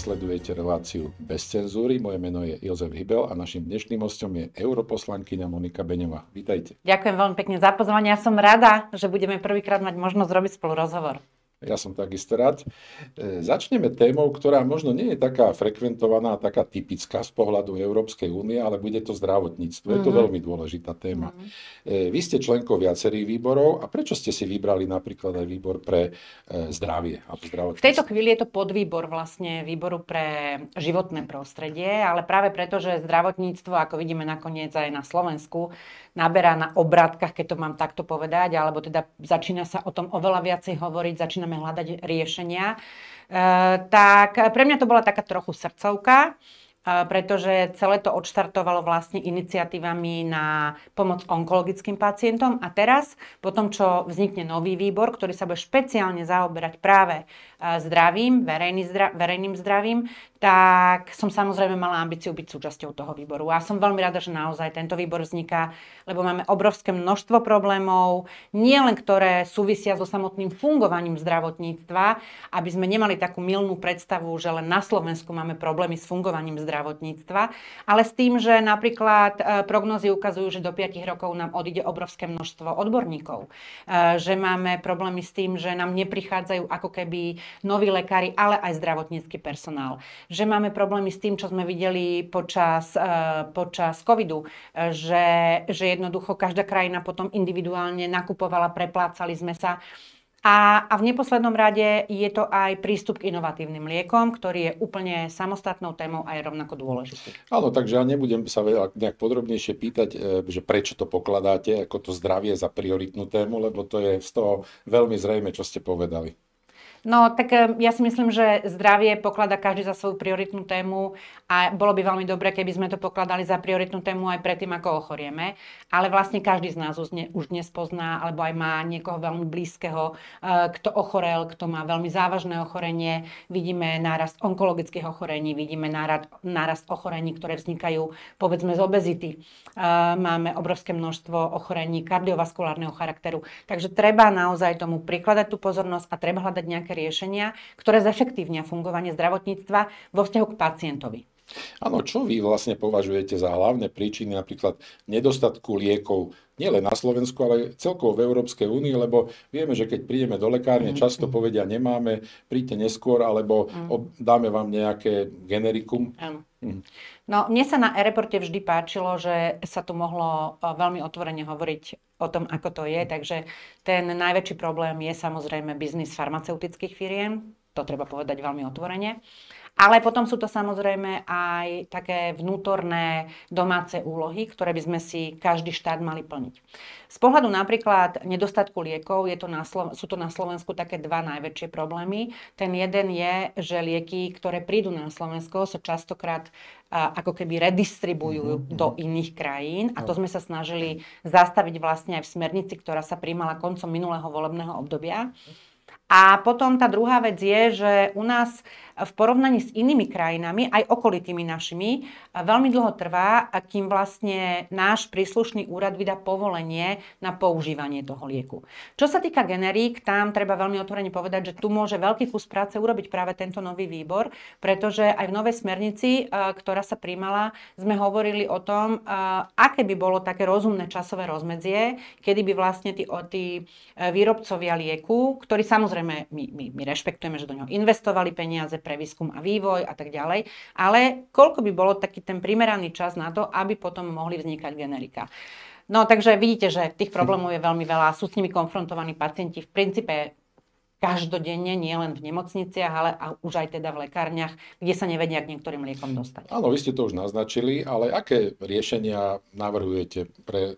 sledujete reláciu bez cenzúry. Moje meno je Jozef Hybel a našim dnešným hostom je europoslankyňa Monika Beňová. Vítajte. Ďakujem veľmi pekne za pozvanie. Ja som rada, že budeme prvýkrát mať možnosť robiť spolu rozhovor. Ja som takisto rád. E, začneme témou, ktorá možno nie je taká frekventovaná, taká typická z pohľadu Európskej únie, ale bude to zdravotníctvo. Mm-hmm. Je to mhm. veľmi dôležitá téma. Mm-hmm. Vy ste členkou viacerých výborov a prečo ste si vybrali napríklad aj výbor pre e, zdravie a zdravotníctvo? V tejto chvíli je to podvýbor vlastne výboru pre životné prostredie, ale práve preto, že zdravotníctvo, ako vidíme nakoniec aj na Slovensku, naberá na obrátkach, keď to mám takto povedať, alebo teda začína sa o tom oveľa viacej hovoriť, začína samozrejme hľadať riešenia. E, tak pre mňa to bola taká trochu srdcovka, e, pretože celé to odštartovalo vlastne iniciatívami na pomoc onkologickým pacientom. A teraz, po tom, čo vznikne nový výbor, ktorý sa bude špeciálne zaoberať práve zdravím, verejný zdra, verejným zdravím, tak som samozrejme mala ambíciu byť súčasťou toho výboru. A som veľmi rada, že naozaj tento výbor vzniká, lebo máme obrovské množstvo problémov, nielen ktoré súvisia so samotným fungovaním zdravotníctva, aby sme nemali takú milnú predstavu, že len na Slovensku máme problémy s fungovaním zdravotníctva, ale s tým, že napríklad e, prognozy ukazujú, že do 5 rokov nám odíde obrovské množstvo odborníkov, e, že máme problémy s tým, že nám neprichádzajú ako keby noví lekári, ale aj zdravotnícky personál. Že máme problémy s tým, čo sme videli počas, eh, počas covidu, eh, že, že jednoducho každá krajina potom individuálne nakupovala, preplácali sme sa. A, a v neposlednom rade je to aj prístup k inovatívnym liekom, ktorý je úplne samostatnou témou a je rovnako dôležitý. Áno, takže ja nebudem sa nejak podrobnejšie pýtať, eh, že prečo to pokladáte ako to zdravie za prioritnú tému, lebo to je z toho veľmi zrejme, čo ste povedali. No tak eh, ja si myslím, že zdravie poklada každý za svoju prioritnú tému a bolo by veľmi dobre, keby sme to pokladali za prioritnú tému aj predtým, ako ochorieme. Ale vlastne každý z nás už dnes pozná alebo aj má niekoho veľmi blízkeho, eh, kto ochorel, kto má veľmi závažné ochorenie. Vidíme nárast onkologických ochorení, vidíme nárast, nárast ochorení, ktoré vznikajú povedzme z obezity. Eh, máme obrovské množstvo ochorení kardiovaskulárneho charakteru. Takže treba naozaj tomu prikladať tú pozornosť a treba hľadať nejaké nejaké riešenia, ktoré zefektívnia fungovanie zdravotníctva vo vzťahu k pacientovi. Áno, čo vy vlastne považujete za hlavné príčiny napríklad nedostatku liekov nielen na Slovensku, ale celkovo v Európskej únii, lebo vieme, že keď prídeme do lekárne, mm-hmm. často povedia, nemáme, príďte neskôr, alebo mm. dáme vám nejaké generikum. Áno. Mhm. No, mne sa na e-reporte vždy páčilo, že sa tu mohlo e, veľmi otvorene hovoriť o tom, ako to je. Takže ten najväčší problém je samozrejme biznis farmaceutických firiem. To treba povedať veľmi otvorene. Uh, ale potom sú to samozrejme aj také vnútorné domáce úlohy, ktoré by sme si každý štát mali plniť. Z pohľadu napríklad nedostatku liekov je to na Slo- sú to na Slovensku také dva najväčšie problémy. Ten jeden je, že lieky, ktoré prídu na Slovensko, sa častokrát ako keby redistribujú mm-hmm. do iných krajín. A to no. sme sa snažili zastaviť vlastne aj v smernici, ktorá sa príjmala koncom minulého volebného obdobia. A potom tá druhá vec je, že u nás v porovnaní s inými krajinami, aj okolitými našimi, veľmi dlho trvá, kým vlastne náš príslušný úrad vydá povolenie na používanie toho lieku. Čo sa týka generík, tam treba veľmi otvorene povedať, že tu môže veľký kus práce urobiť práve tento nový výbor, pretože aj v novej smernici, e, ktorá sa príjmala, sme hovorili o tom, e, aké by bolo také rozumné časové rozmedzie, kedy by vlastne tí, tí e, výrobcovia lieku, ktorí samozrejme samozrejme my, my, my rešpektujeme, že do ňoho investovali peniaze pre výskum a vývoj a tak ďalej, ale koľko by bolo taký ten primeraný čas na to, aby potom mohli vznikať generika. No takže vidíte, že tých problémov je veľmi veľa, sú s nimi konfrontovaní pacienti v princípe každodenne, nie len v nemocniciach, ale a už aj teda v lekárniach, kde sa nevedia k niektorým liekom dostať. Áno, vy ste to už naznačili, ale aké riešenia navrhujete pre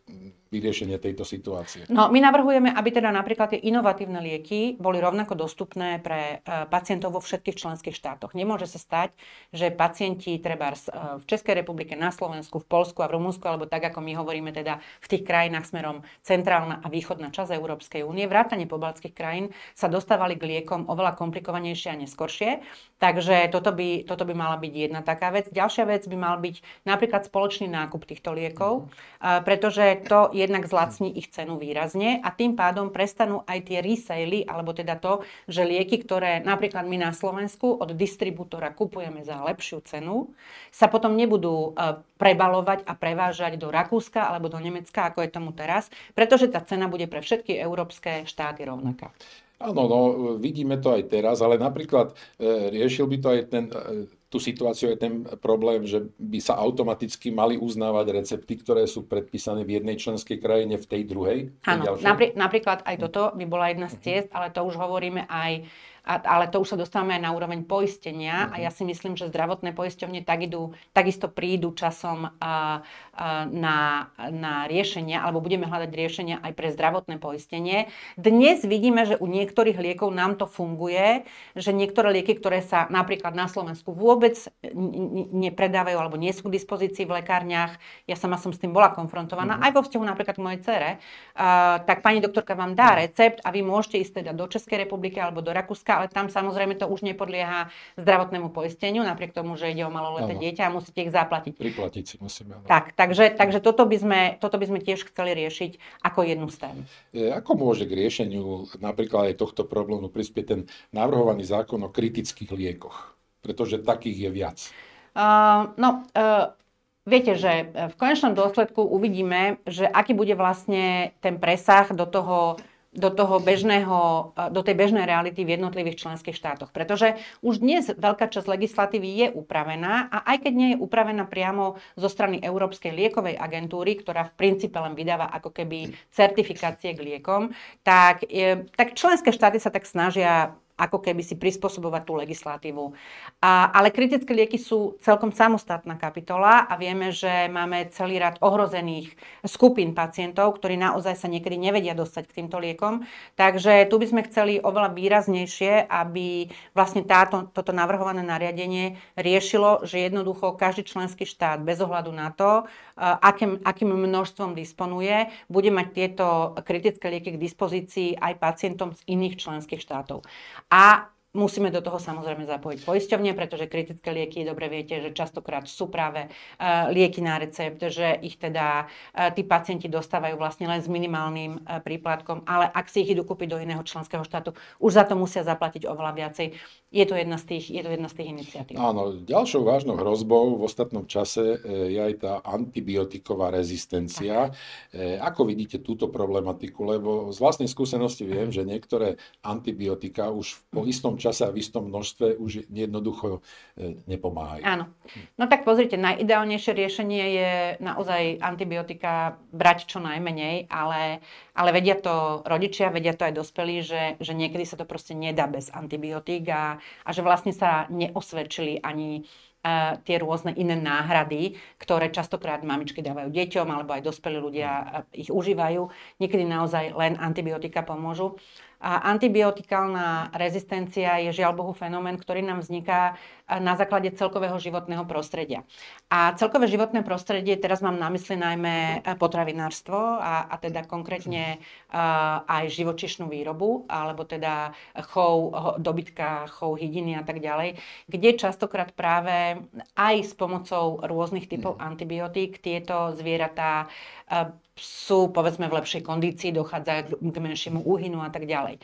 vyriešenie tejto situácie? No, my navrhujeme, aby teda napríklad tie inovatívne lieky boli rovnako dostupné pre e, pacientov vo všetkých členských štátoch. Nemôže sa stať, že pacienti treba e, v Českej republike, na Slovensku, v Polsku a v Rumunsku, alebo tak, ako my hovoríme teda v tých krajinách smerom centrálna a východná časť Európskej únie, vrátane pobaltských krajín, sa dostávali k liekom oveľa komplikovanejšie a neskoršie. Takže toto by, toto by mala byť jedna taká vec. Ďalšia vec by mal byť napríklad spoločný nákup týchto liekov, mhm. e, pretože to je jednak zlacní ich cenu výrazne a tým pádom prestanú aj tie resaily, alebo teda to, že lieky, ktoré napríklad my na Slovensku od distribútora kupujeme za lepšiu cenu, sa potom nebudú e, prebalovať a prevážať do Rakúska alebo do Nemecka, ako je tomu teraz, pretože tá cena bude pre všetky európske štáty rovnaká. Áno, no, vidíme to aj teraz, ale napríklad e, riešil by to aj ten e, tú situáciu je ten problém, že by sa automaticky mali uznávať recepty, ktoré sú predpísané v jednej členskej krajine v tej druhej. Áno, napri- napríklad aj hm. toto by bola jedna z ciest, ale to už hovoríme aj a, ale to už sa dostávame aj na úroveň poistenia uh-huh. a mhm. ja si myslím, že zdravotné poisťovne tak idú, takisto prídu časom a, a, na, na riešenia, alebo budeme hľadať riešenia aj pre zdravotné poistenie. Dnes vidíme, že u niektorých liekov nám to funguje, že niektoré lieky, ktoré sa napríklad na Slovensku vôbec nepredávajú alebo nie sú k dispozícii v lekárniach, ja sama som s tým bola konfrontovaná, uh-huh. aj vo vzťahu napríklad k mojej cere, uh, tak pani doktorka vám dá mhm. recept a vy môžete ísť teda do Českej republiky alebo do Rakúska ale tam samozrejme to už nepodlieha zdravotnému poisteniu, napriek tomu, že ide o maloleté ano. dieťa a musíte ich zaplatiť. Priplatiť si musíme. Ano. Tak, takže, takže toto, by sme, toto by sme tiež chceli riešiť ako jednu z tém. Ako môže k riešeniu napríklad aj tohto problému prispieť ten navrhovaný zákon o kritických liekoch? Pretože takých je viac. Uh, no, uh, Viete, že v konečnom dôsledku uvidíme, že aký bude vlastne ten presah do toho do, toho bežného, do tej bežnej reality v jednotlivých členských štátoch. Pretože už dnes veľká časť legislatívy je upravená a aj keď nie je upravená priamo zo strany Európskej liekovej agentúry, ktorá v princípe len vydáva ako keby certifikácie k liekom, tak, eh, tak členské štáty sa tak snažia ako keby si prispôsobovať tú legislatívu. A, ale kritické lieky sú celkom samostatná kapitola a vieme, že máme celý rad ohrozených skupín pacientov, ktorí naozaj sa niekedy nevedia dostať k týmto liekom. Takže tu by sme chceli oveľa výraznejšie, aby vlastne táto, toto navrhované nariadenie riešilo, že jednoducho každý členský štát bez ohľadu na to, e, akým, akým množstvom disponuje, bude mať tieto kritické lieky k dispozícii aj pacientom z iných členských štátov. 啊。Musíme do toho samozrejme zapojiť poisťovne, pretože kritické lieky, dobre viete, že častokrát sú práve e, lieky na recept, že ich teda e, tí pacienti dostávajú vlastne len s minimálnym e, príplatkom, ale ak si ich idú kúpiť do iného členského štátu, už za to musia zaplatiť oveľa viacej. Je to jedna z tých, je to jedna z tých iniciatív. Áno, ďalšou vážnou hrozbou v ostatnom čase je aj tá antibiotiková rezistencia. Tak. Ako vidíte túto problematiku? Lebo z vlastnej skúsenosti viem, že niektoré antibiotika už po istom čase a v istom množstve už jednoducho e, nepomáhajú. Áno. No tak pozrite, najideálnejšie riešenie je naozaj antibiotika brať čo najmenej, ale, ale vedia to rodičia, vedia to aj dospelí, že, že niekedy sa to proste nedá bez antibiotík a, a že vlastne sa neosvedčili ani e, tie rôzne iné náhrady, ktoré častokrát mamičky dávajú deťom alebo aj dospelí ľudia e, ich užívajú. Niekedy naozaj len antibiotika pomôžu. A antibiotikálna rezistencia je žiaľ Bohu fenomén, ktorý nám vzniká eh, na základe celkového životného prostredia. A celkové životné prostredie, teraz mám na mysli najmä eh, potravinárstvo a, a teda konkrétne eh, aj živočišnú výrobu, alebo teda chov dobytka, chov hydiny a tak ďalej, kde častokrát práve aj s pomocou rôznych typov mm. antibiotík tieto zvieratá sú povedzme v lepšej kondícii, dochádza k menšiemu úhynu a tak ďalej.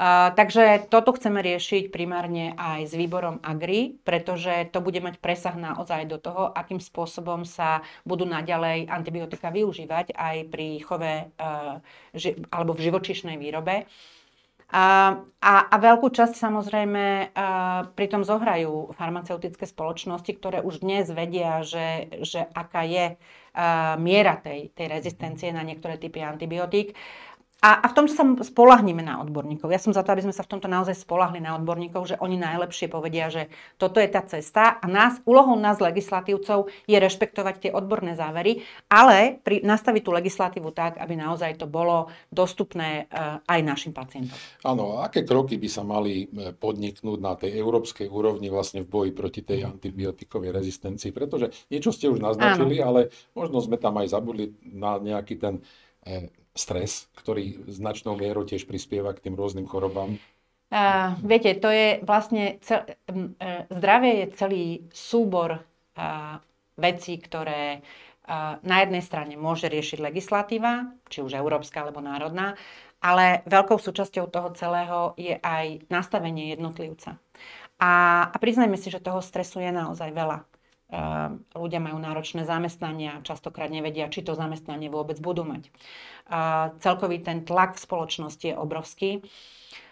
Uh, takže toto chceme riešiť primárne aj s výborom Agri, pretože to bude mať presah naozaj do toho, akým spôsobom sa budú naďalej antibiotika využívať aj pri chove uh, ži- alebo v živočišnej výrobe. A, a, a veľkú časť samozrejme a e, pritom zohrajú farmaceutické spoločnosti, ktoré už dnes vedia, že, že aká je miera tej, tej rezistencie na niektoré typy antibiotík. A, a v tomto sa spolahneme na odborníkov. Ja som za to, aby sme sa v tomto naozaj spolahli na odborníkov, že oni najlepšie povedia, že toto je tá cesta a nás, úlohou nás legislatívcov je rešpektovať tie odborné závery, ale pri, nastaviť tú legislatívu tak, aby naozaj to bolo dostupné e, aj našim pacientom. Áno, a aké kroky by sa mali e, podniknúť na tej európskej úrovni vlastne v boji proti tej mhm. antibiotikovej rezistencii? Pretože niečo ste už naznačili, Áno. ale možno sme tam aj zabudli na nejaký ten e, stres, ktorý značnou mierou tiež prispieva k tým rôznym chorobám? A, viete, to je vlastne, cel, e, zdravie je celý súbor a, vecí, ktoré a, na jednej strane môže riešiť legislatíva, či už európska alebo národná, ale veľkou súčasťou toho celého je aj nastavenie jednotlivca. A, a priznajme si, že toho stresu je naozaj veľa. Ehm, ľudia majú náročné zamestnania, častokrát nevedia, či to zamestnanie vôbec budú mať. celkový ten tlak v spoločnosti je obrovský.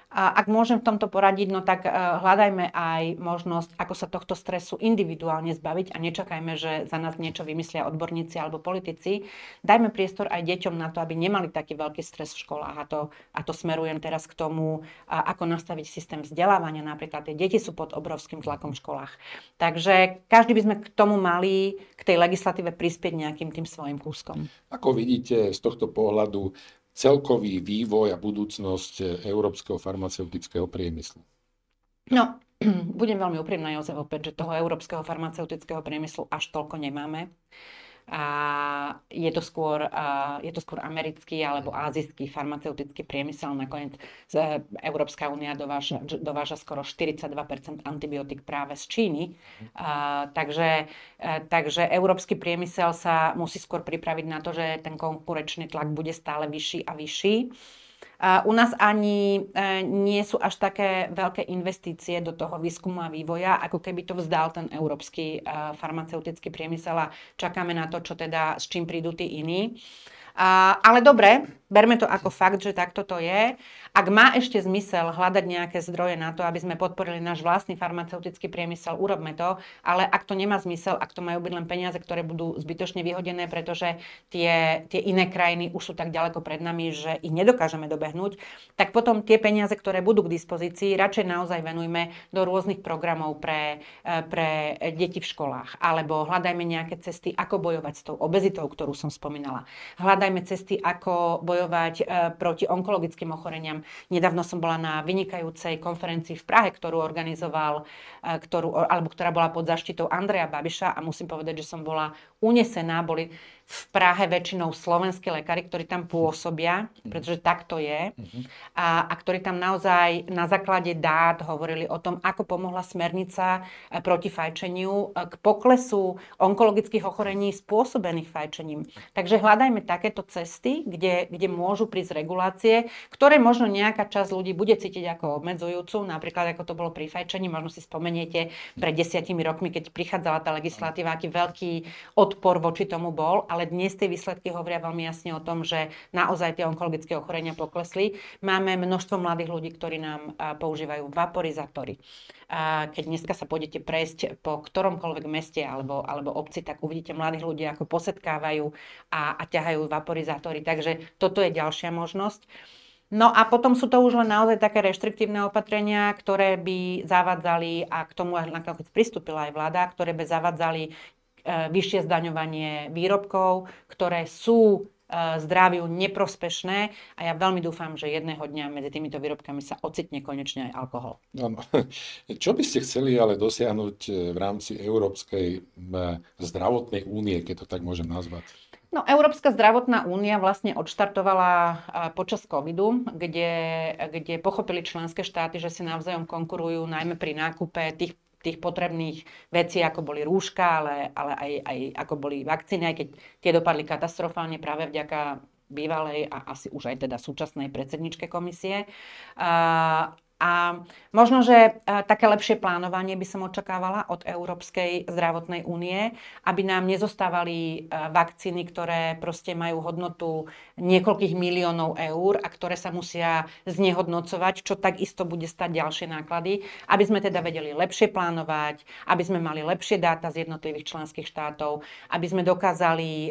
A ak môžem v tomto poradiť, no tak eh, hľadajme aj možnosť, ako sa tohto stresu individuálne zbaviť a nečakajme, že za nás niečo vymyslia odborníci alebo politici. Dajme priestor aj deťom na to, aby nemali taký veľký stres v školách. A to, a to smerujem teraz k tomu, ako nastaviť systém vzdelávania. Napríklad tie deti sú pod obrovským tlakom v školách. Takže každý by sme k tomu mali, k tej legislatíve prispieť nejakým tým svojim kúskom. Ako vidíte z tohto pohľadu, celkový vývoj a budúcnosť eh, európskeho farmaceutického priemyslu? No, budem veľmi úprimná, Jozef, opäť, že toho európskeho farmaceutického priemyslu až toľko nemáme a je to skôr, a je to skôr americký alebo azijský farmaceutický priemysel. Nakoniec e, Európska únia dováža, dováža skoro 42 antibiotík práve z Číny. A, takže, a, e, takže európsky priemysel sa musí skôr pripraviť na to, že ten konkurenčný tlak bude stále vyšší a vyšší. A u nás ani e, nie sú až také veľké investície do toho výskumu a vývoja, ako keby to vzdal ten európsky e, farmaceutický priemysel a čakáme na to, čo teda, s čím prídu tí iní. A, ale dobre, Berme to ako fakt, že takto to je. Ak má ešte zmysel hľadať nejaké zdroje na to, aby sme podporili náš vlastný farmaceutický priemysel, urobme to. Ale ak to nemá zmysel, ak to majú byť len peniaze, ktoré budú zbytočne vyhodené, pretože tie, tie iné krajiny už sú tak ďaleko pred nami, že ich nedokážeme dobehnúť, tak potom tie peniaze, ktoré budú k dispozícii, radšej naozaj venujme do rôznych programov pre, e, pre deti v školách. Alebo hľadajme nejaké cesty, ako bojovať s tou obezitou, ktorú som spomínala. Hľadajme cesty, ako bojovať bojovať eh, proti onkologickým ochoreniam. Nedávno som bola na vynikajúcej konferencii v Prahe, ktorú organizoval, eh, ktorú, alebo ktorá bola pod zaštitou Andreja Babiša a musím povedať, že som bola unesená. Boli, v Prahe väčšinou slovenskí lekári, ktorí tam pôsobia, mhm. pretože tak to je, mhm. a, a ktorí tam naozaj na základe dát hovorili o tom, ako pomohla smernica eh, proti fajčeniu eh, k poklesu onkologických ochorení spôsobených fajčením. Takže hľadajme takéto cesty, kde, kde môžu prísť regulácie, ktoré možno nejaká časť ľudí bude cítiť ako obmedzujúcu, napríklad ako to bolo pri fajčení, možno si spomeniete pred desiatimi rokmi, keď prichádzala tá legislatíva, aký veľký odpor voči tomu bol, ale ale dnes tie výsledky hovoria veľmi jasne o tom, že naozaj tie onkologické ochorenia poklesli. Máme množstvo mladých ľudí, ktorí nám používajú vaporizátory. A keď dneska sa pôjdete prejsť po ktoromkoľvek meste alebo, alebo obci, tak uvidíte mladých ľudí, ako posetkávajú a, a ťahajú vaporizátory. Takže toto je ďalšia možnosť. No a potom sú to už len naozaj také reštriktívne opatrenia, ktoré by zavadzali, a k tomu nakoniec pristúpila aj vláda, ktoré by zavadzali E, vyššie zdaňovanie výrobkov, ktoré sú e, zdraviu neprospešné a ja veľmi dúfam, že jedného dňa medzi týmito výrobkami sa ocitne konečne aj alkohol. Ano. Čo by ste chceli ale dosiahnuť e, v rámci Európskej zdravotnej únie, keď to tak môžem nazvať? No, Európska zdravotná únia vlastne odštartovala počas covidu, kde, kde pochopili členské štáty, že si navzájom konkurujú najmä pri nákupe tých tých potrebných vecí, ako boli rúška, ale, ale aj, aj ako boli vakcíny, aj keď tie dopadli katastrofálne práve vďaka bývalej a asi už aj teda súčasnej predsedničke komisie. A, a možno, že e, také lepšie plánovanie by som očakávala od Európskej zdravotnej únie, aby nám nezostávali e, vakcíny, ktoré proste majú hodnotu niekoľkých miliónov eur a ktoré sa musia znehodnocovať, čo takisto bude stať ďalšie náklady, aby sme teda vedeli lepšie plánovať, aby sme mali lepšie dáta z jednotlivých členských štátov, aby sme dokázali e,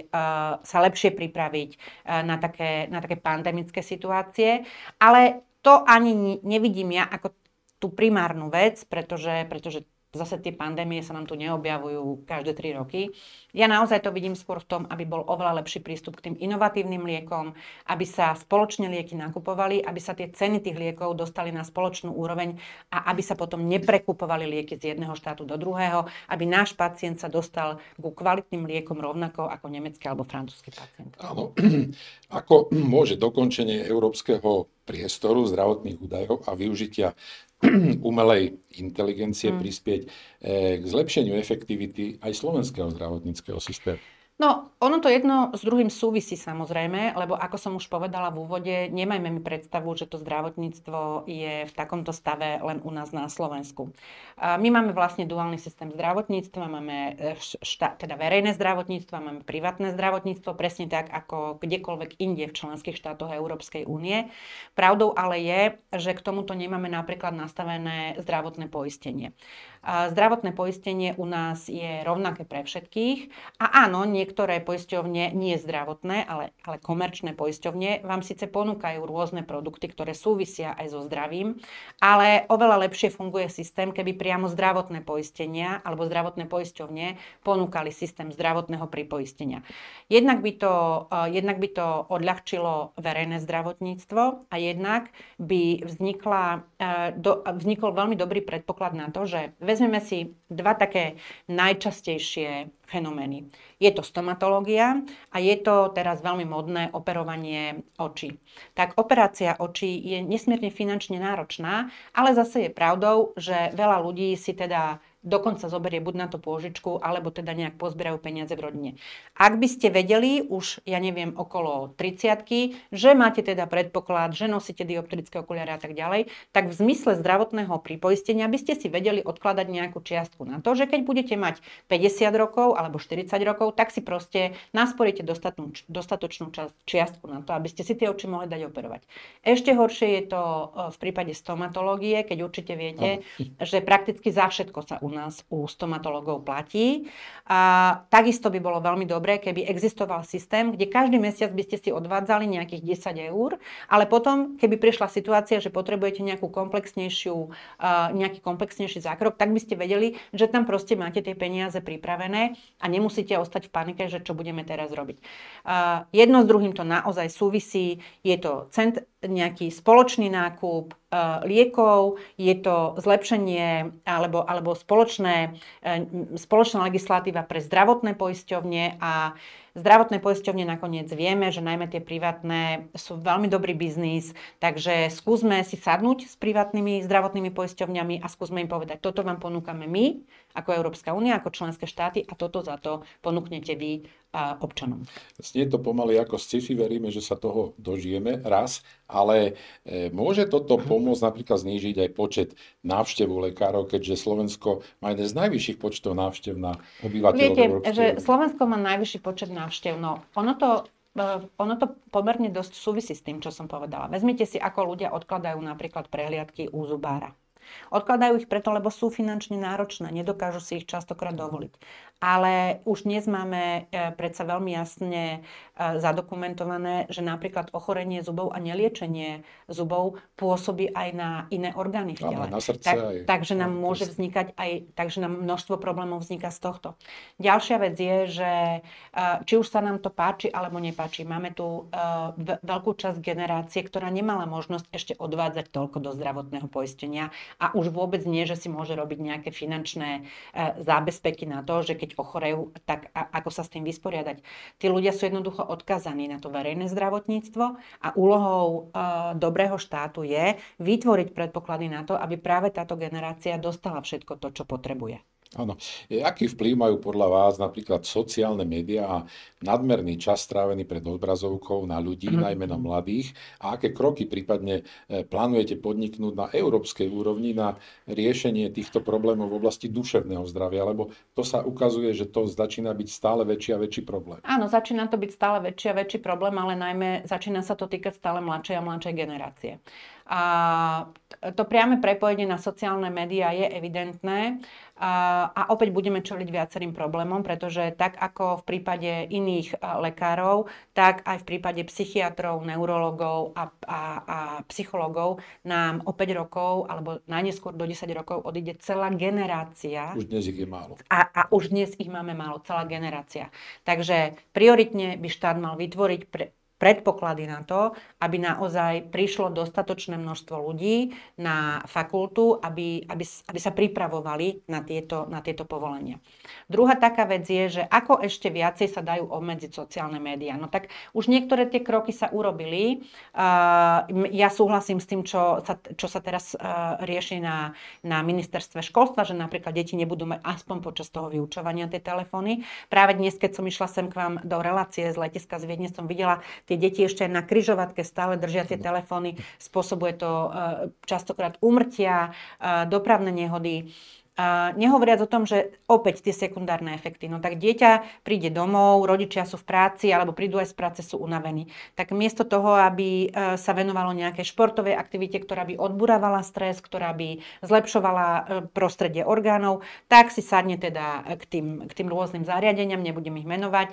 sa lepšie pripraviť na také, na také pandemické situácie. Ale to ani nevidím ja ako tú primárnu vec, pretože, pretože zase tie pandémie sa nám tu neobjavujú každé tri roky. Ja naozaj to vidím skôr v tom, aby bol oveľa lepší prístup k tým inovatívnym liekom, aby sa spoločne lieky nakupovali, aby sa tie ceny tých liekov dostali na spoločnú úroveň a aby sa potom neprekupovali lieky z jedného štátu do druhého, aby náš pacient sa dostal ku kvalitným liekom rovnako ako nemecký alebo francúzsky pacient. Áno, ako môže dokončenie európskeho priestoru zdravotných údajov a využitia umelej inteligencie mm. prispieť eh, k zlepšeniu efektivity aj slovenského zdravotníckého systému. No, ono to jedno s druhým súvisí samozrejme, lebo ako som už povedala v úvode, nemajme mi predstavu, že to zdravotníctvo je v takomto stave len u nás na Slovensku. My máme vlastne duálny systém zdravotníctva, máme e, šta, teda verejné zdravotníctvo, máme privátne zdravotníctvo, presne tak ako kdekoľvek inde v členských štátoch Európskej únie. Pravdou ale je, že k tomuto nemáme napríklad nastavené zdravotné poistenie. Zdravotné poistenie u nás je rovnaké pre všetkých. A áno, niektoré poisťovne, nie zdravotné, ale, ale komerčné poisťovne, vám síce ponúkajú rôzne produkty, ktoré súvisia aj so zdravím, ale oveľa lepšie funguje systém, keby priamo zdravotné poistenia alebo zdravotné poisťovne ponúkali systém zdravotného pripoistenia. Jednak by to, eh, jednak by to odľahčilo verejné zdravotníctvo a jednak by vznikla, eh, vznikol veľmi dobrý predpoklad na to, že Vezmeme si dva také najčastejšie fenomény. Je to stomatológia a je to teraz veľmi modné operovanie očí. Tak operácia očí je nesmierne finančne náročná, ale zase je pravdou, že veľa ľudí si teda dokonca zoberie buď na to pôžičku, alebo teda nejak pozbierajú peniaze v rodine. Ak by ste vedeli, už ja neviem, okolo 30 že máte teda predpoklad, že nosíte dioptrické okuliare a tak ďalej, tak v zmysle zdravotného pripoistenia by ste si vedeli odkladať nejakú čiastku na to, že keď budete mať 50 rokov alebo 40 rokov, tak si proste nasporíte dostatnú, dostatočnú čiastku na to, aby ste si tie oči mohli dať operovať. Ešte horšie je to e, v prípade stomatológie, keď určite viete, no. že prakticky za všetko sa u nás u stomatologov platí. A takisto by bolo veľmi dobré, keby existoval systém, kde každý mesiac by ste si odvádzali nejakých 10 eur, ale potom, keby prišla situácia, že potrebujete nejakú komplexnejšiu, nejaký komplexnejší zákrok, tak by ste vedeli, že tam proste máte tie peniaze pripravené a nemusíte ostať v panike, že čo budeme teraz robiť. Jedno s druhým to naozaj súvisí, je to cent, nejaký spoločný nákup, E, liekov, je to zlepšenie alebo, alebo spoločné, e, spoločná legislatíva pre zdravotné poisťovne a Zdravotné poisťovne nakoniec vieme, že najmä tie privátne sú veľmi dobrý biznis, takže skúsme si sadnúť s privátnymi zdravotnými poisťovňami a skúsme im povedať, toto vám ponúkame my ako Európska únia, ako členské štáty a toto za to ponúknete vy a občanom. Znie to pomaly ako sci-fi, veríme, že sa toho dožijeme raz, ale e, môže toto pomôcť napríklad znížiť aj počet návštevu lekárov, keďže Slovensko má jeden z najvyšších počtov návštev na obyvateľov Viete, Európskej že Slovensko má najvyšší počet návštev návštev. No, ono to e, ono to pomerne dosť súvisí s tým, čo som povedala. Vezmite si, ako ľudia odkladajú napríklad prehliadky u zubára. Odkladajú ich preto, lebo sú finančne náročné, nedokážu si ich častokrát dovoliť ale už dnes máme e, predsa veľmi jasne e, zadokumentované, že napríklad ochorenie zubov a neliečenie zubov pôsobí aj na iné orgány v tele. Na srdce tak, aj, takže nám aj, môže vznikať aj, takže nám množstvo problémov vzniká z tohto. Ďalšia vec je, že e, či už sa nám to páči alebo nepáči, máme tu veľkú časť generácie, ktorá nemala možnosť ešte odvádzať toľko do zdravotného poistenia a už vôbec nie, že si môže robiť nejaké finančné zábezpeky na to, že keď keď ochorejú, tak a, ako sa s tým vysporiadať. Tí ľudia sú jednoducho odkazaní na to verejné zdravotníctvo a úlohou e, dobrého štátu je vytvoriť predpoklady na to, aby práve táto generácia dostala všetko to, čo potrebuje. Áno. E, aký vplyv majú podľa vás napríklad sociálne médiá a nadmerný čas strávený pred obrazovkou na ľudí, mm-hmm. najmä na mladých? A aké kroky prípadne e, plánujete podniknúť na európskej úrovni na riešenie týchto problémov v oblasti duševného zdravia? Lebo to sa ukazuje, že to začína byť stále väčší a väčší problém. Áno, začína to byť stále väčší a väčší problém, ale najmä začína sa to týkať stále mladšej a mladšej generácie. A to priame prepojenie na sociálne médiá je evidentné a, a opäť budeme čeliť viacerým problémom, pretože tak ako v prípade iných lekárov, tak aj v prípade psychiatrov, neurologov a, a, a psychologov nám o 5 rokov alebo najneskôr do 10 rokov odíde celá generácia. Už dnes ich je málo. A, a už dnes ich máme málo, celá generácia. Takže prioritne by štát mal vytvoriť pre, predpoklady na to, aby naozaj prišlo dostatočné množstvo ľudí na fakultu, aby, aby, aby sa pripravovali na tieto, na tieto povolenia. Druhá taká vec je, že ako ešte viacej sa dajú obmedziť sociálne médiá. No tak už niektoré tie kroky sa urobili. Ja súhlasím s tým, čo sa, čo sa teraz rieši na, na ministerstve školstva, že napríklad deti nebudú mať aspoň počas toho vyučovania tie telefóny. Práve dnes, keď som išla sem k vám do relácie z letiska z Viedne, som videla tie deti ešte na kryžovatke stále držia tie no. telefóny, spôsobuje to eh, častokrát umrtia, eh, dopravné nehody nehovoriac o tom, že opäť tie sekundárne efekty. No tak dieťa príde domov, rodičia sú v práci alebo prídu aj z práce, sú unavení. Tak miesto toho, aby e, sa venovalo nejakej športovej aktivite, ktorá by odburávala stres, ktorá by zlepšovala e, prostredie orgánov, tak si sadne teda k tým, k tým rôznym zariadeniam, nebudem ich menovať,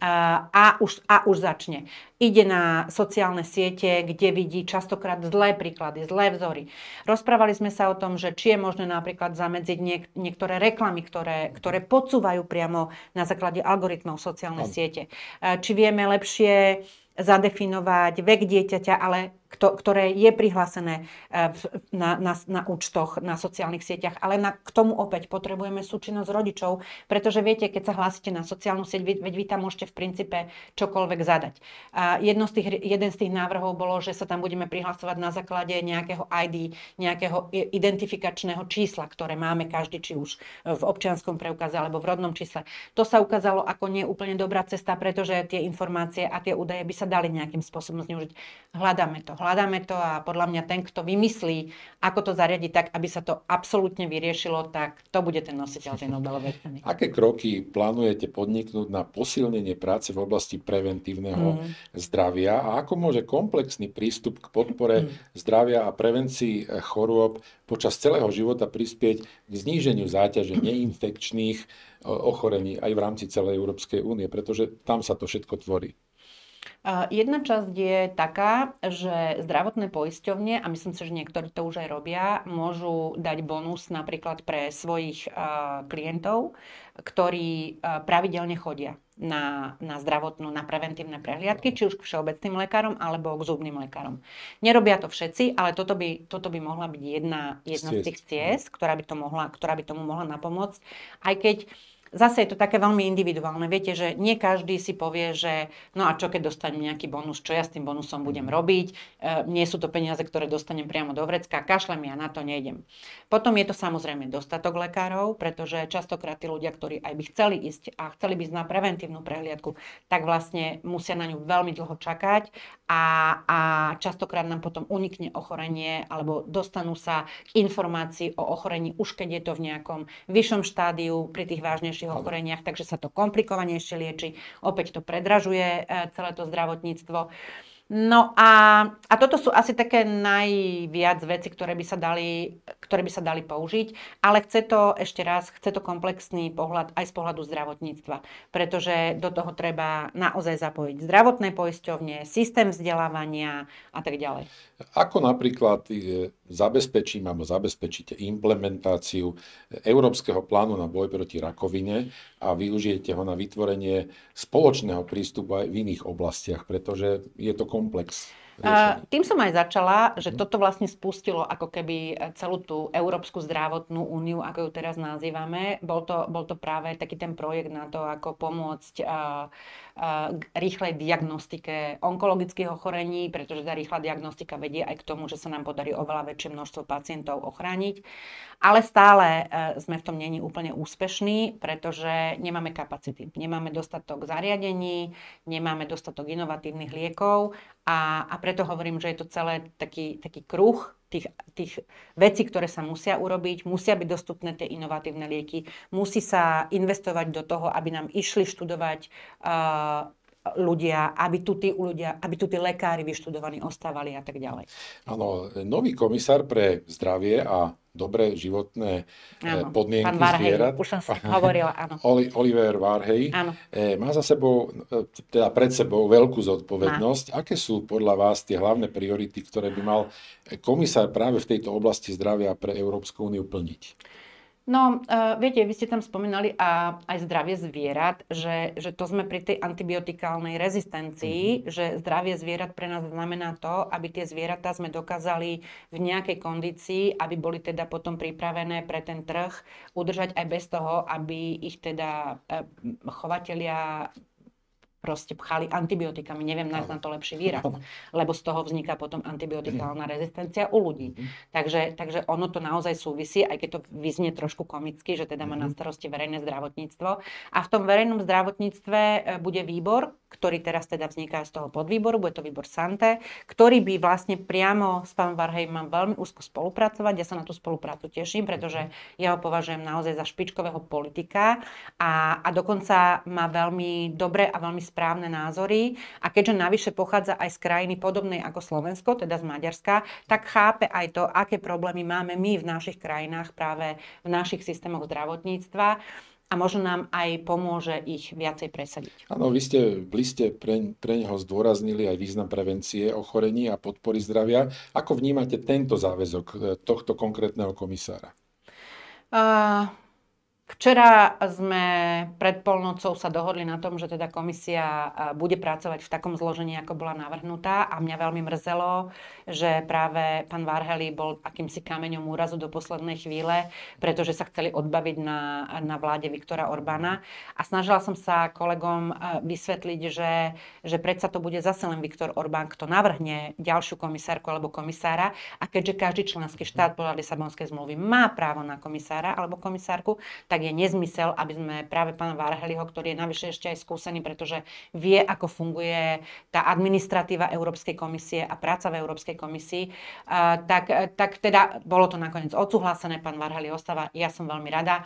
a, a, už, a už začne. Ide na sociálne siete, kde vidí častokrát zlé príklady, zlé vzory. Rozprávali sme sa o tom, že či je možné napríklad zamedziť niek- niektoré reklamy, ktoré, ktoré podsúvajú priamo na základe algoritmov sociálne siete. E, či vieme lepšie zadefinovať vek dieťaťa, ale ktoré je prihlásené e, na, na, na účtoch, na sociálnych sieťach. Ale na, k tomu opäť potrebujeme súčinnosť rodičov, pretože viete, keď sa hlásite na sociálnu sieť, veď vy, vy tam môžete v princípe čokoľvek zadať. A jedno z tých, jeden z tých návrhov bolo, že sa tam budeme prihlasovať na základe nejakého ID, nejakého identifikačného čísla, ktoré máme každý, či už v občianskom preukaze alebo v rodnom čísle. To sa ukázalo ako neúplne dobrá cesta, pretože tie informácie a tie údaje by sa dali nejakým spôsobom zneužiť. Hľadáme to, hľadáme to a podľa mňa ten, kto vymyslí, ako to zariadiť tak, aby sa to absolútne vyriešilo, tak to bude ten nositeľ tej Nobelovej ceny. Aké kroky plánujete podniknúť na posilnenie práce v oblasti preventívneho mm. zdravia a ako môže komplexný prístup k podpore mm. zdravia a prevencii eh, chorôb počas celého života prispieť k zníženiu záťaže neinfekčných eh, ochorení aj v rámci celej Európskej únie, pretože tam sa to všetko tvorí. Jedna časť je taká, že zdravotné poisťovne, a myslím si, že niektorí to už aj robia, môžu dať bonus napríklad pre svojich klientov, ktorí pravidelne chodia na, na zdravotnú, na preventívne prehliadky, či už k všeobecným lekárom alebo k zubným lekárom. Nerobia to všetci, ale toto by, toto by mohla byť jedna, jedna z tých ciest, ktorá by, to mohla, ktorá by tomu mohla napomôcť. Aj keď uh, zase je to také veľmi individuálne. Viete, že nie každý si povie, že no a čo keď dostanem nejaký bonus, čo ja s tým bonusom budem mhm. robiť, e, nie sú to peniaze, ktoré dostanem priamo do vrecka, kašlem ja na to nejdem. Potom je to samozrejme dostatok lekárov, pretože častokrát tí ľudia, ktorí aj by chceli ísť a chceli by ísť na preventívnu prehliadku, tak vlastne musia na ňu veľmi dlho čakať a, a častokrát nám potom unikne ochorenie alebo dostanú sa k informácii o ochorení už keď je to v nejakom vyššom štádiu pri tých vážnejších najrôznejších ochoreniach, takže sa to komplikovanejšie lieči, opäť to predražuje e, celé to zdravotníctvo. No a, a toto sú asi také najviac veci, ktoré by sa dali ktoré by sa dali použiť, ale chce to ešte raz, chce to komplexný pohľad aj z pohľadu zdravotníctva, pretože do toho treba naozaj zapojiť zdravotné poisťovne, systém vzdelávania a tak ďalej. Ako napríklad zabezpečím alebo zabezpečíte implementáciu Európskeho plánu na boj proti rakovine a využijete ho na vytvorenie spoločného prístupu aj v iných oblastiach, pretože je to komplex. Tým som aj začala, že toto vlastne spustilo ako keby eh, celú tú Európsku zdravotnú úniu, ako ju teraz nazývame. Bol to, bol to práve taký ten projekt na to, ako pomôcť eh, eh, k rýchlej diagnostike onkologických ochorení, pretože tá rýchla diagnostika vedie aj k tomu, že sa nám podarí oveľa väčšie množstvo pacientov ochrániť. Ale stále sme v tom není úplne úspešní, pretože nemáme kapacity. Nemáme dostatok zariadení, nemáme dostatok inovatívnych liekov a, a pre preto hovorím, že je to celé taký, taký kruh tých, tých vecí, ktoré sa musia urobiť, musia byť dostupné tie inovatívne lieky, musí sa investovať do toho, aby nám išli študovať uh, ľudia, aby tu tí ľudia, aby tu tí lekári vyštudovaní ostávali a tak ďalej. Áno, nový komisár pre zdravie a dobré životné e, áno, podmienky pán Varhej, zvierat. Už som hovorila, áno. Oliver Varhej e, má za sebou, e, teda pred sebou veľkú zodpovednosť. Má. Aké sú podľa vás tie hlavné priority, ktoré by mal komisár práve v tejto oblasti zdravia pre Európsku úniu plniť? No, uh, viete, vy ste tam spomínali a, aj zdravie zvierat, že, že to sme pri tej antibiotikálnej rezistencii, mm-hmm. že zdravie zvierat pre nás znamená to, aby tie zvieratá sme dokázali v nejakej kondícii, aby boli teda potom pripravené pre ten trh, udržať aj bez toho, aby ich teda uh, chovatelia proste pchali antibiotikami. Neviem nájsť na to lepší výraz, no. lebo z toho vzniká potom antibiotikálna mhm. rezistencia u ľudí. Mhm. Takže, takže ono to naozaj súvisí, aj keď to vyznie trošku komicky, že teda má na mhm. starosti verejné zdravotníctvo. A v tom verejnom zdravotníctve e, bude výbor, ktorý teraz teda vzniká z toho podvýboru, bude to výbor Sante, ktorý by vlastne priamo s pánom Varhejmom veľmi úzko spolupracovať. Ja sa na tú spoluprácu teším, pretože mhm. ja ho považujem naozaj za špičkového politika a, a dokonca má veľmi dobré a veľmi správne názory. A keďže navyše pochádza aj z krajiny podobnej ako Slovensko, teda z Maďarska, tak chápe aj to, aké problémy máme my v našich krajinách práve v našich systémoch zdravotníctva a možno nám aj pomôže ich viacej presadiť. Áno, vy ste v liste pre, pre neho zdôraznili aj význam prevencie ochorení a podpory zdravia. Ako vnímate tento záväzok e, tohto konkrétneho komisára? Uh, Včera sme pred polnocou sa dohodli na tom, že teda komisia bude pracovať v takom zložení, ako bola navrhnutá a mňa veľmi mrzelo, že práve pán Varhely bol akýmsi kameňom úrazu do poslednej chvíle, pretože sa chceli odbaviť na, na vláde Viktora Orbána a snažila som sa kolegom vysvetliť, že, že predsa to bude zase len Viktor Orbán, kto navrhne ďalšiu komisárku alebo komisára a keďže každý členský štát podľa Lisabonskej zmluvy má právo na komisára alebo komisárku, tak tak je nezmysel, aby sme práve pána Varheliho, ktorý je navyše ešte aj skúsený, pretože vie, ako funguje tá administratíva Európskej komisie a práca v Európskej komisii, tak, tak teda bolo to nakoniec odsúhlasené, pán Varheli ostáva, ja som veľmi rada.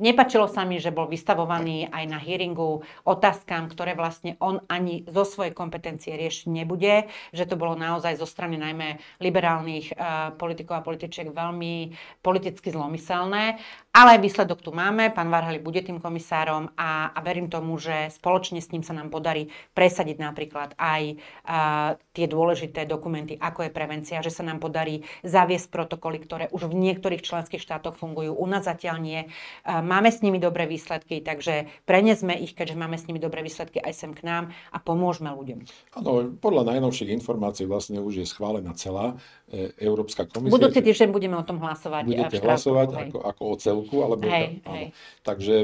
Nepačilo sa mi, že bol vystavovaný aj na hearingu otázkam, ktoré vlastne on ani zo svojej kompetencie riešiť nebude, že to bolo naozaj zo strany najmä liberálnych uh, politikov a političiek veľmi politicky zlomyselné. Ale výsledok tu máme, pán Varhali bude tým komisárom a, a verím tomu, že spoločne s ním sa nám podarí presadiť napríklad aj uh, tie dôležité dokumenty, ako je prevencia, že sa nám podarí zaviesť protokoly, ktoré už v niektorých členských štátoch fungujú, u nás zatiaľ nie. Uh, máme s nimi dobré výsledky, takže prenesme ich, keďže máme s nimi dobré výsledky aj sem k nám a pomôžme ľuďom. Áno, podľa najnovších informácií vlastne už je schválená celá e, Európska komisia. Budúci týždeň budeme o tom hlasovať. Budete Štrásku, hlasovať ako, ako o celku, alebo hej, tam, hej. Takže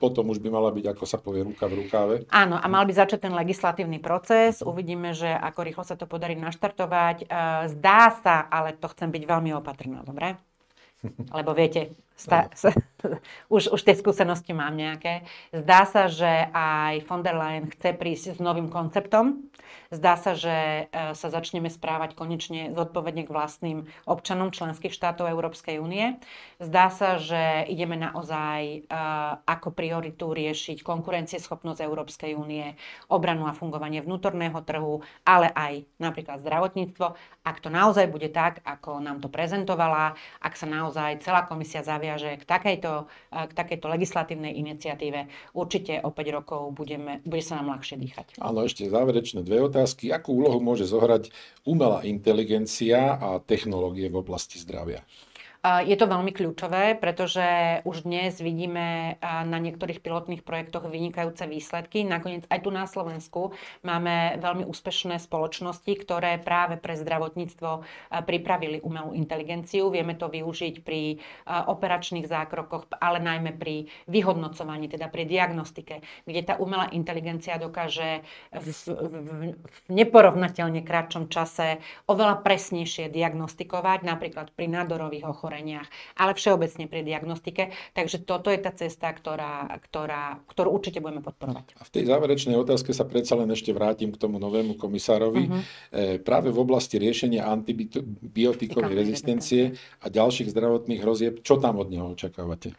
potom už by mala byť, ako sa povie, ruka v rukáve. Áno, a mal by začať ten legislatívny proces. Uvidíme, že ako rýchlo sa to podarí naštartovať. E, zdá sa, ale to chcem byť veľmi opatrná, dobre? Lebo viete, Sta- sa, už, už tie skúsenosti mám nejaké. Zdá sa, že aj von der Leyen chce prísť s novým konceptom. Zdá sa, že e, sa začneme správať konečne zodpovedne k vlastným občanom členských štátov Európskej únie. Zdá sa, že ideme naozaj e, ako prioritu riešiť konkurencieschopnosť Európskej únie, obranu a fungovanie vnútorného trhu, ale aj napríklad zdravotníctvo. Ak to naozaj bude tak, ako nám to prezentovala, ak sa naozaj celá komisia zavie že k takejto, e, k takejto legislatívnej iniciatíve, určite o 5 rokov budeme, bude sa nám ľahšie dýchať. Áno, ešte záverečné dve otázky. Akú úlohu môže zohrať umelá inteligencia a technológie v oblasti zdravia? Je to veľmi kľúčové, pretože už dnes vidíme na niektorých pilotných projektoch vynikajúce výsledky. Nakoniec aj tu na Slovensku máme veľmi úspešné spoločnosti, ktoré práve pre zdravotníctvo pripravili umelú inteligenciu. Vieme to využiť pri operačných zákrokoch, ale najmä pri vyhodnocovaní, teda pri diagnostike, kde tá umelá inteligencia dokáže v, v neporovnateľne krátčom čase oveľa presnejšie diagnostikovať, napríklad pri nádorových ochoreniach ochoreniach, ale všeobecne pri diagnostike. Takže toto je tá cesta, ktorá, ktorá, ktorú určite budeme podporovať. A v tej záverečnej otázke sa predsa len ešte vrátim k tomu novému komisárovi. Uh-huh. E, práve v oblasti riešenia antibiotikovej rezistencie a ďalších zdravotných hrozieb, čo tam od neho očakávate?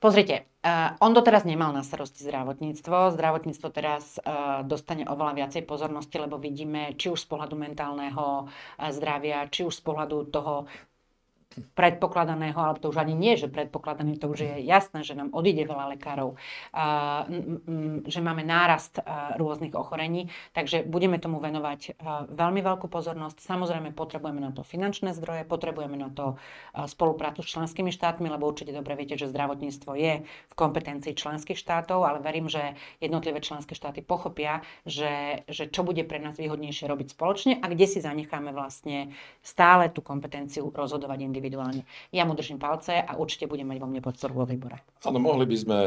Pozrite, e, on doteraz nemal na starosti zdravotníctvo. Zdravotníctvo teraz e, dostane oveľa viacej pozornosti, lebo vidíme, či už z pohľadu mentálneho e, zdravia, či už z pohľadu toho predpokladaného, ale to už ani nie, že predpokladané, to už je jasné, že nám odíde veľa lekárov, že máme nárast rôznych ochorení, takže budeme tomu venovať veľmi veľkú pozornosť. Samozrejme, potrebujeme na to finančné zdroje, potrebujeme na to spoluprácu s členskými štátmi, lebo určite dobre viete, že zdravotníctvo je v kompetencii členských štátov, ale verím, že jednotlivé členské štáty pochopia, že, že čo bude pre nás výhodnejšie robiť spoločne a kde si zanecháme vlastne stále tú kompetenciu rozhodovať individuálne individuálne. Ja mu držím palce a určite budem mať vo mne podporu vo výbore. Áno, mohli by sme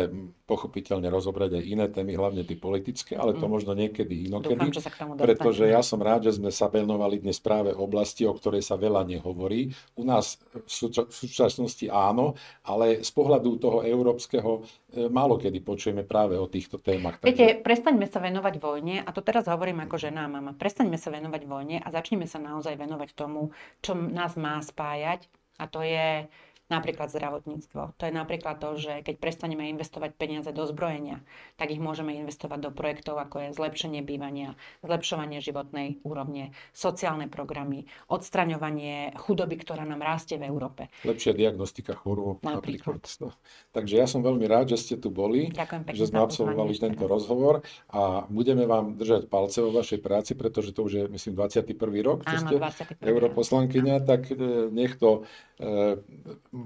pochopiteľne rozobrať aj iné témy, hlavne tie politické, ale to mm. možno niekedy inokedy. Dúfam, že sa k tomu pretože ja som rád, že sme sa venovali dnes práve oblasti, o ktorej sa veľa nehovorí. U nás v súčasnosti áno, ale z pohľadu toho európskeho e, málo kedy počujeme práve o týchto témach. Takže... Viete, prestaňme sa venovať vojne, a to teraz hovorím ako žena a mama, prestaňme sa venovať vojne a začneme sa naozaj venovať tomu, čo nás má spájať a to je Napríklad zdravotníctvo. To je napríklad to, že keď prestaneme investovať peniaze do zbrojenia, tak ich môžeme investovať do projektov, ako je zlepšenie bývania, zlepšovanie životnej úrovne, sociálne programy, odstraňovanie chudoby, ktorá nám rastie v Európe. Lepšia diagnostika chorôb. Napríklad. napríklad. No. Takže ja som veľmi rád, že ste tu boli, Ďakujem pekne, že sme absolvovali tento teraz. rozhovor a budeme vám držať palce vo vašej práci, pretože to už je, myslím, 21. rok, čo Áno, ste europoslankyňa, tak e, nech to e,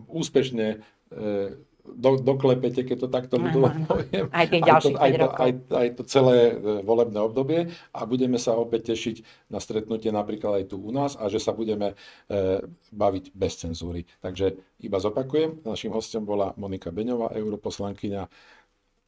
úspešne e, do, doklepete, keď to takto ľudom poviem. Aj, tých aj, to, aj, to, aj, aj to celé e, volebné obdobie a budeme sa opäť tešiť na stretnutie napríklad aj tu u nás a že sa budeme e, baviť bez cenzúry. Takže iba zopakujem, našim hostom bola Monika Beňová, europoslankyňa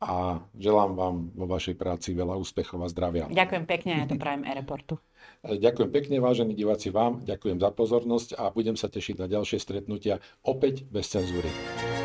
a želám vám vo vašej práci veľa úspechov a zdravia. Ďakujem pekne a ja to prajem e-reportu. E, ďakujem pekne, vážení diváci, vám. Ďakujem za pozornosť a budem sa tešiť na ďalšie stretnutia opäť bez cenzúry.